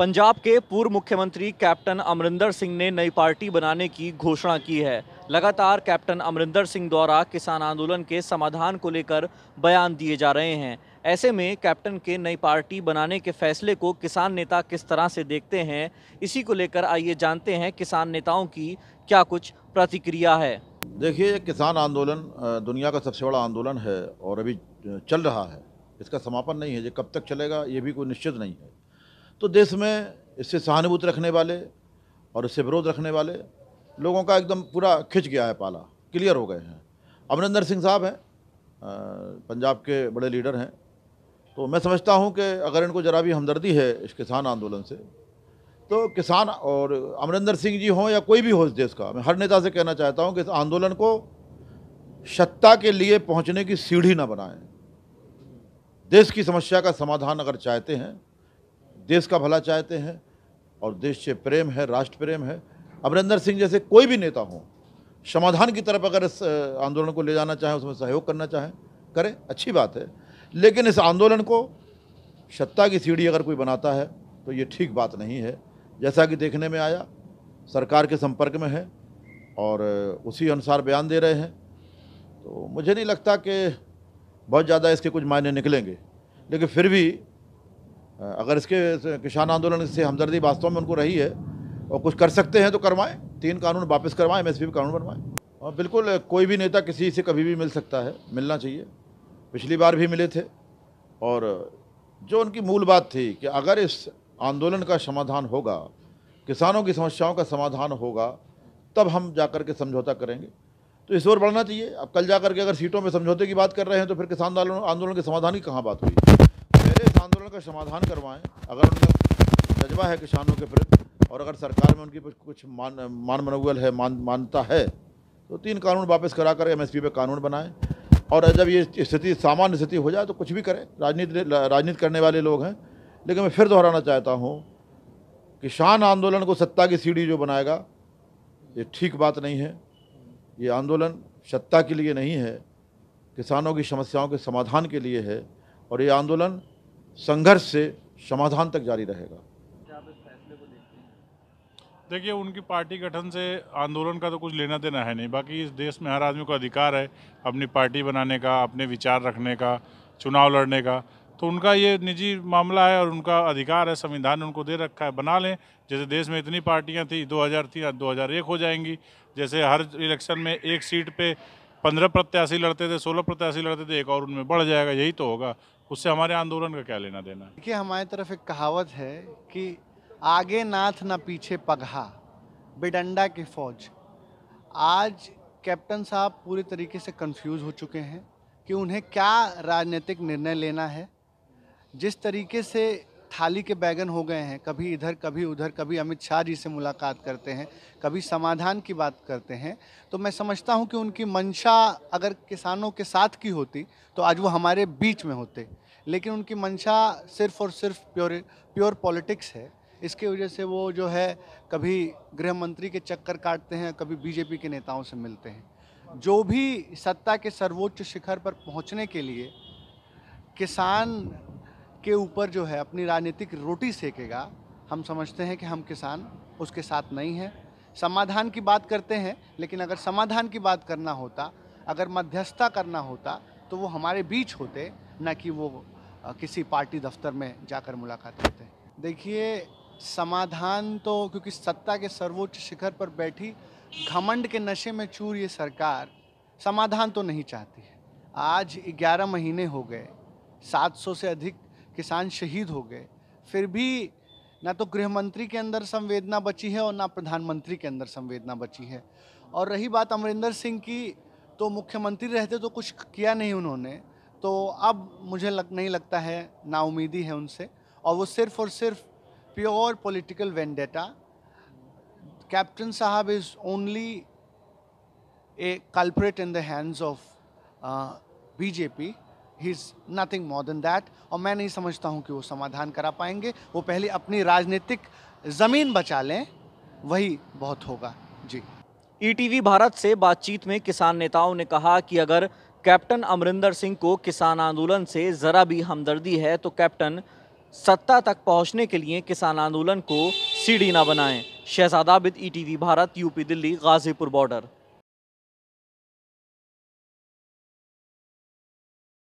पंजाब के पूर्व मुख्यमंत्री कैप्टन अमरिंदर सिंह ने नई पार्टी बनाने की घोषणा की है लगातार कैप्टन अमरिंदर सिंह द्वारा किसान आंदोलन के समाधान को लेकर बयान दिए जा रहे हैं ऐसे में कैप्टन के नई पार्टी बनाने के फैसले को किसान नेता किस तरह से देखते हैं इसी को लेकर आइए जानते हैं किसान नेताओं की क्या कुछ प्रतिक्रिया है देखिए किसान आंदोलन दुनिया का सबसे बड़ा आंदोलन है और अभी चल रहा है इसका समापन नहीं है ये कब तक चलेगा ये भी कोई निश्चित नहीं है तो देश में इससे सहानुभूति रखने वाले और इससे विरोध रखने वाले लोगों का एकदम पूरा खिंच गया है पाला क्लियर हो गए हैं अमरिंदर सिंह साहब हैं पंजाब के बड़े लीडर हैं तो मैं समझता हूं कि अगर इनको ज़रा भी हमदर्दी है इस किसान आंदोलन से तो किसान और अमरिंदर सिंह जी हों या कोई भी हो इस देश का मैं हर नेता से कहना चाहता हूं कि इस आंदोलन को सत्ता के लिए पहुंचने की सीढ़ी ना बनाएं देश की समस्या का समाधान अगर चाहते हैं देश का भला चाहते हैं और देश से प्रेम है राष्ट्र प्रेम है अमरिंदर सिंह जैसे कोई भी नेता हों समाधान की तरफ अगर इस आंदोलन को ले जाना चाहें उसमें सहयोग करना चाहें करें अच्छी बात है लेकिन इस आंदोलन को सत्ता की सीढ़ी अगर कोई बनाता है तो ये ठीक बात नहीं है जैसा कि देखने में आया सरकार के संपर्क में है और उसी अनुसार बयान दे रहे हैं तो मुझे नहीं लगता कि बहुत ज़्यादा इसके कुछ मायने निकलेंगे लेकिन फिर भी अगर इसके किसान आंदोलन से हमदर्दी वास्तव में उनको रही है और कुछ कर सकते हैं तो करवाएं तीन कानून वापस करवाएं एमएसपी पे कानून बनवाएं और बिल्कुल कोई भी नेता किसी से कभी भी मिल सकता है मिलना चाहिए पिछली बार भी मिले थे और जो उनकी मूल बात थी कि अगर इस आंदोलन का समाधान होगा किसानों की समस्याओं का समाधान होगा तब हम जा कर के समझौता करेंगे तो इस ओर बढ़ना चाहिए अब कल जा करके के अगर सीटों में समझौते की बात कर रहे हैं तो फिर किसान आंदोलन के समाधान की कहाँ बात हुई पहले इस आंदोलन का समाधान करवाएं अगर उनका जज्बा है किसानों के प्रति और अगर सरकार में उनकी कुछ मान मान मनोबल है मान मानता है तो तीन कानून वापस करा कर एम एस पे कानून बनाएं और जब ये स्थिति सामान्य स्थिति हो जाए तो कुछ भी करें राजनीति राजनीति करने वाले लोग हैं लेकिन मैं फिर दोहराना चाहता हूँ किसान आंदोलन को सत्ता की सीढ़ी जो बनाएगा ये ठीक बात नहीं है ये आंदोलन सत्ता के लिए नहीं है किसानों की समस्याओं के समाधान के लिए है और ये आंदोलन संघर्ष से समाधान तक जारी रहेगा देखिए उनकी पार्टी गठन से आंदोलन का तो कुछ लेना देना है नहीं बाकी इस देश में हर आदमी को अधिकार है अपनी पार्टी बनाने का अपने विचार रखने का चुनाव लड़ने का तो उनका ये निजी मामला है और उनका अधिकार है संविधान ने उनको दे रखा है बना लें जैसे देश में इतनी पार्टियां थी हज़ार थी हज़ार एक हो जाएंगी जैसे हर इलेक्शन में एक सीट पे पंद्रह प्रत्याशी लड़ते थे सोलह प्रत्याशी लड़ते थे एक और उनमें बढ़ जाएगा यही तो होगा उससे हमारे आंदोलन का क्या लेना देना देखिए हमारी तरफ एक कहावत है कि आगे नाथ ना पीछे पगहा बेडंडा की फौज आज कैप्टन साहब पूरी तरीके से कंफ्यूज हो चुके हैं कि उन्हें क्या राजनीतिक निर्णय लेना है जिस तरीके से थाली के बैगन हो गए हैं कभी इधर कभी उधर कभी अमित शाह जी से मुलाकात करते हैं कभी समाधान की बात करते हैं तो मैं समझता हूं कि उनकी मंशा अगर किसानों के साथ की होती तो आज वो हमारे बीच में होते लेकिन उनकी मंशा सिर्फ और सिर्फ प्योर प्योर पॉलिटिक्स है इसके वजह से वो जो है कभी गृह मंत्री के चक्कर काटते हैं कभी बीजेपी के नेताओं से मिलते हैं जो भी सत्ता के सर्वोच्च शिखर पर पहुंचने के लिए किसान के ऊपर जो है अपनी राजनीतिक रोटी सेकेगा हम समझते हैं कि हम किसान उसके साथ नहीं हैं समाधान की बात करते हैं लेकिन अगर समाधान की बात करना होता अगर मध्यस्थता करना होता तो वो हमारे बीच होते न कि वो किसी पार्टी दफ्तर में जाकर मुलाकात करते देखिए समाधान तो क्योंकि सत्ता के सर्वोच्च शिखर पर बैठी घमंड के नशे में चूर ये सरकार समाधान तो नहीं चाहती है आज 11 महीने हो गए 700 से अधिक किसान शहीद हो गए फिर भी ना तो गृह मंत्री के अंदर संवेदना बची है और ना प्रधानमंत्री के अंदर संवेदना बची है और रही बात अमरिंदर सिंह की तो मुख्यमंत्री रहते तो कुछ किया नहीं उन्होंने तो अब मुझे लग नहीं लगता है नाउमीदी है उनसे और वो सिर्फ और सिर्फ प्योर पॉलिटिकल वेंडेटा कैप्टन साहब is only a culprit in the hands of BJP ही is nothing more than that और मैं नहीं समझता हूँ कि वो समाधान करा पाएंगे वो पहले अपनी राजनीतिक ज़मीन बचा लें वही बहुत होगा जी ईटीवी e भारत से बातचीत में किसान नेताओं ने कहा कि अगर कैप्टन अमरिंदर सिंह को किसान आंदोलन से ज़रा भी हमदर्दी है तो कैप्टन सत्ता तक पहुंचने के लिए किसान आंदोलन को सीढ़ी ना बनाएं शहजादा बिद ETV e Bharat UP Delhi Ghazipur border